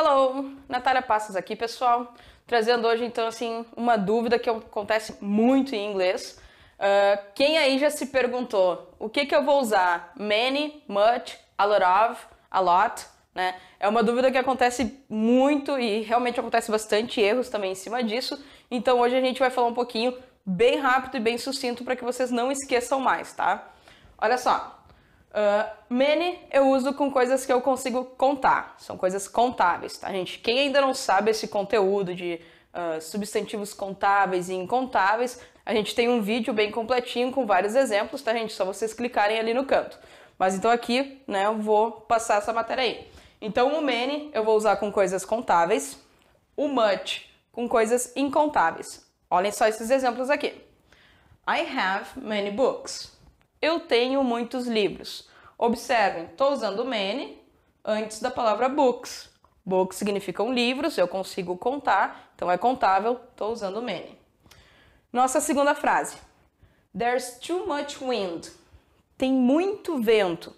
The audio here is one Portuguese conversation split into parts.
Hello, Natália Passos aqui, pessoal, trazendo hoje então assim uma dúvida que acontece muito em inglês. Uh, quem aí já se perguntou o que que eu vou usar? Many, much, a lot of, a lot, né? É uma dúvida que acontece muito e realmente acontece bastante erros também em cima disso. Então hoje a gente vai falar um pouquinho bem rápido e bem sucinto para que vocês não esqueçam mais, tá? Olha só, Uh, many eu uso com coisas que eu consigo contar, são coisas contáveis, tá, gente? Quem ainda não sabe esse conteúdo de uh, substantivos contáveis e incontáveis, a gente tem um vídeo bem completinho com vários exemplos, tá, gente? Só vocês clicarem ali no canto. Mas então aqui, né, eu vou passar essa matéria aí. Então o many eu vou usar com coisas contáveis, o much com coisas incontáveis. Olhem só esses exemplos aqui. I have many books. Eu tenho muitos livros. Observem, estou usando many antes da palavra books. Books significam livros, eu consigo contar, então é contável, estou usando many. Nossa segunda frase. There's too much wind. Tem muito vento.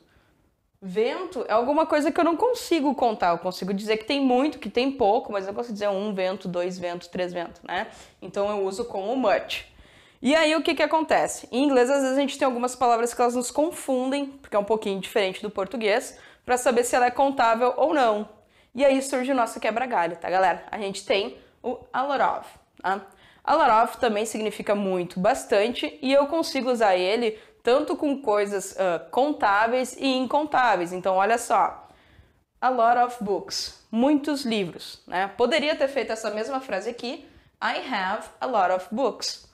Vento é alguma coisa que eu não consigo contar. Eu consigo dizer que tem muito, que tem pouco, mas eu não dizer um vento, dois ventos, três ventos, né? Então eu uso com o much. E aí o que, que acontece? Em inglês, às vezes, a gente tem algumas palavras que elas nos confundem, porque é um pouquinho diferente do português, para saber se ela é contável ou não. E aí surge o nosso quebra-galho, tá, galera? A gente tem o a lot A Tá? of também significa muito, bastante, e eu consigo usar ele tanto com coisas uh, contáveis e incontáveis. Então, olha só. A lot of books. Muitos livros, né? Poderia ter feito essa mesma frase aqui. I have a lot of books.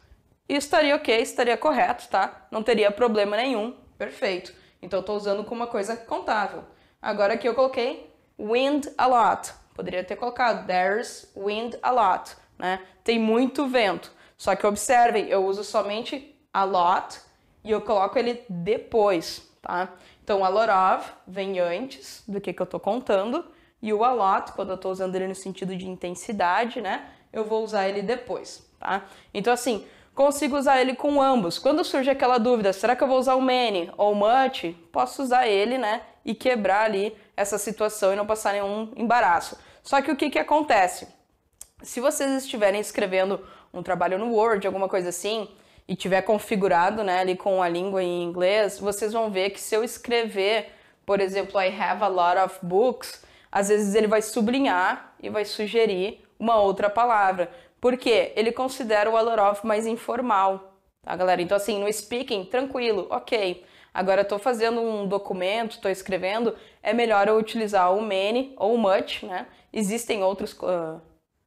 E estaria ok, estaria correto, tá? Não teria problema nenhum. Perfeito. Então estou usando como uma coisa contável. Agora aqui eu coloquei wind a lot. Poderia ter colocado there's wind a lot, né? Tem muito vento. Só que observem, eu uso somente a lot e eu coloco ele depois, tá? Então a lot of vem antes do que, que eu estou contando e o a lot, quando eu estou usando ele no sentido de intensidade, né? Eu vou usar ele depois, tá? Então assim, consigo usar ele com ambos. Quando surge aquela dúvida, será que eu vou usar o many ou o much? Posso usar ele, né? E quebrar ali essa situação e não passar nenhum embaraço. Só que o que, que acontece? Se vocês estiverem escrevendo um trabalho no Word, alguma coisa assim, e tiver configurado, né, ali com a língua em inglês, vocês vão ver que se eu escrever, por exemplo, I have a lot of books, às vezes ele vai sublinhar e vai sugerir uma outra palavra. Porque ele considera o of mais informal, tá, galera? Então, assim, no speaking, tranquilo, ok. Agora, estou fazendo um documento, estou escrevendo, é melhor eu utilizar o many ou much, né? Existem outros, uh,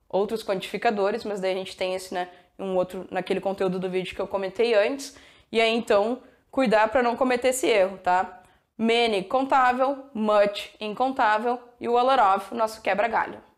outros quantificadores, mas daí a gente tem esse, né? Um outro naquele conteúdo do vídeo que eu comentei antes. E aí, então, cuidar para não cometer esse erro, tá? Many contável, much incontável e o of nosso quebra-galho.